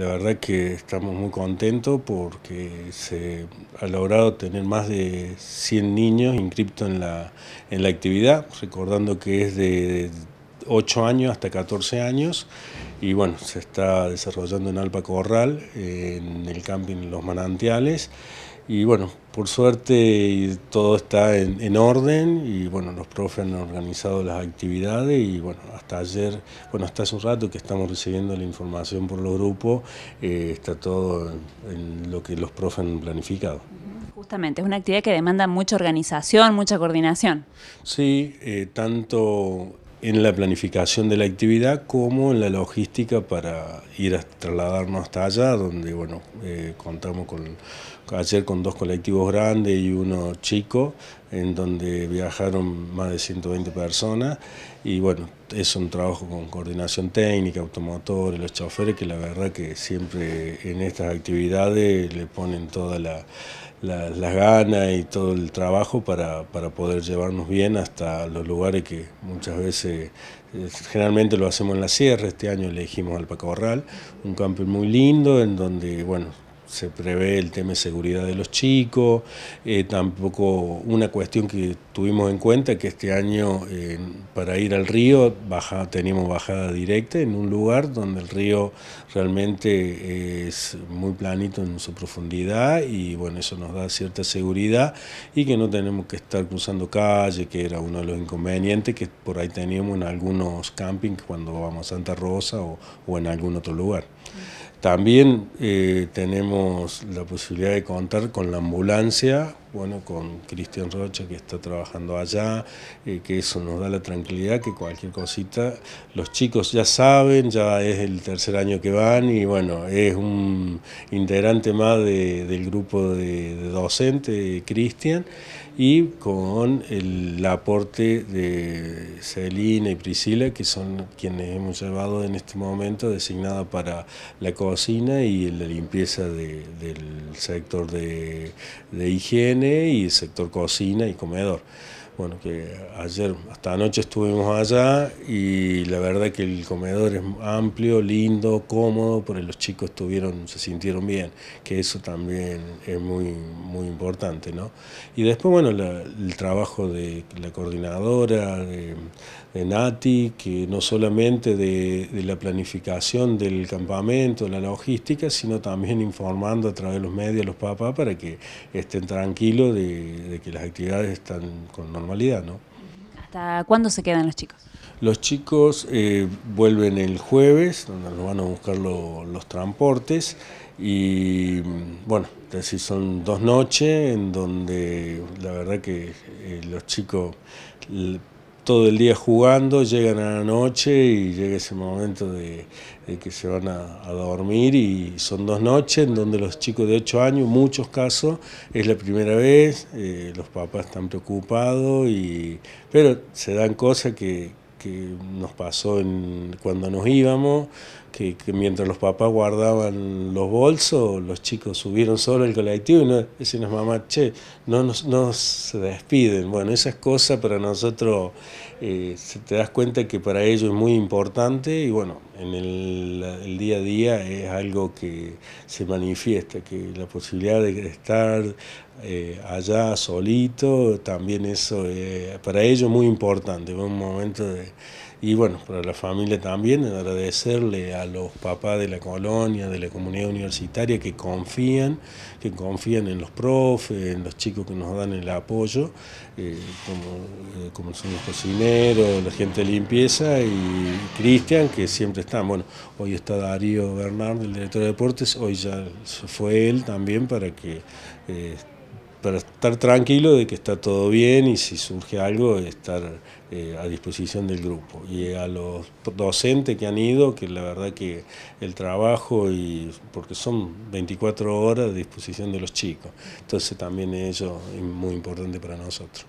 La verdad que estamos muy contentos porque se ha logrado tener más de 100 niños inscriptos en la, en la actividad, recordando que es de 8 años hasta 14 años y bueno, se está desarrollando en Alpa Corral, en el camping Los Manantiales y bueno, por suerte todo está en, orden y bueno, los profes han organizado las actividades y bueno, hasta ayer, bueno, hasta hace un rato que estamos recibiendo la información por los grupos, eh, está todo en lo que los profes han planificado. Justamente, es una actividad que demanda mucha organización, mucha coordinación. Sí, eh, tanto en la planificación de la actividad como en la logística para ir a trasladarnos hasta allá, donde bueno, eh, contamos con ayer con dos colectivos grandes y uno chico, en donde viajaron más de 120 personas y bueno, es un trabajo con coordinación técnica, automotores, los choferes, que la verdad que siempre en estas actividades le ponen toda la las ganas y todo el trabajo para, para, poder llevarnos bien hasta los lugares que muchas veces, eh, generalmente lo hacemos en la sierra, este año elegimos al un campo muy lindo en donde, bueno, se prevé el tema de seguridad de los chicos, eh, tampoco una cuestión que tuvimos en cuenta que este año para ir al río baja, teníamos bajada directa en un lugar donde el río realmente eh, es muy planito en su profundidad y bueno, eso nos da cierta seguridad y que no tenemos que estar cruzando calle, que era uno de los inconvenientes que por ahí teníamos en algunos campings cuando vamos a Santa Rosa o, o en algún otro lugar. También eh, tenemos la posibilidad de contar con la ambulancia bueno, con Cristian Rocha que está trabajando allá, eh, que eso nos da la tranquilidad que cualquier cosita, los chicos ya saben, ya es el tercer año que van y bueno, es un integrante más del grupo de, docente, Cristian, y con el aporte de Celina y Priscila, que son quienes hemos llevado en este momento designada para la cocina y la limpieza del sector de higiene y sector cocina y comedor bueno, que ayer, hasta anoche estuvimos allá y la verdad que el comedor es amplio, lindo, cómodo, porque los chicos estuvieron, se sintieron bien, que eso también es muy, muy importante, ¿no? Y después, bueno, el trabajo de la coordinadora, de, Nati, que no solamente de, la planificación del campamento, la logística, sino también informando a través de los medios, a los papás, para que estén tranquilos de, de que las actividades están con normalidad ¿Hasta cuándo se quedan los chicos? Los chicos eh, vuelven el jueves, donde nos van a buscar los transportes y mm, bueno, son dos noches en donde la verdad que eh, los chicos todo el día jugando, llegan a la noche y llega ese momento de, que se van a, dormir y son dos noches en donde los chicos de 8 años, muchos casos, es la primera vez, eh, los papás están preocupados, y, pero se dan cosas que, nos pasó cuando nos íbamos, que, mientras los papás guardaban los bolsos, los chicos subieron solo el colectivo y no, decían nos mamá che, no nos, se despiden. Bueno, esas cosas para nosotros, eh, te das cuenta que para ellos es muy importante y bueno, en el, día a día es algo que se manifiesta, que la posibilidad de estar eh, allá solito, también eso eh, para ellos muy importante, un momento de y bueno, para la familia también, agradecerle a los papás de la colonia, de la comunidad universitaria que confían, que confían en los profes, en los chicos que nos dan el apoyo, eh, eh, como, son los cocineros, la gente de limpieza y Cristian, que siempre están. Bueno, hoy está Darío Bernardo, el director de deportes, hoy ya fue él también para que... Eh, para estar tranquilo de que está todo bien y si surge algo estar eh, a disposición del grupo. Y a los docentes que han ido, que la verdad que el trabajo, y porque son 24 horas a disposición de los chicos, entonces también eso es muy importante para nosotros.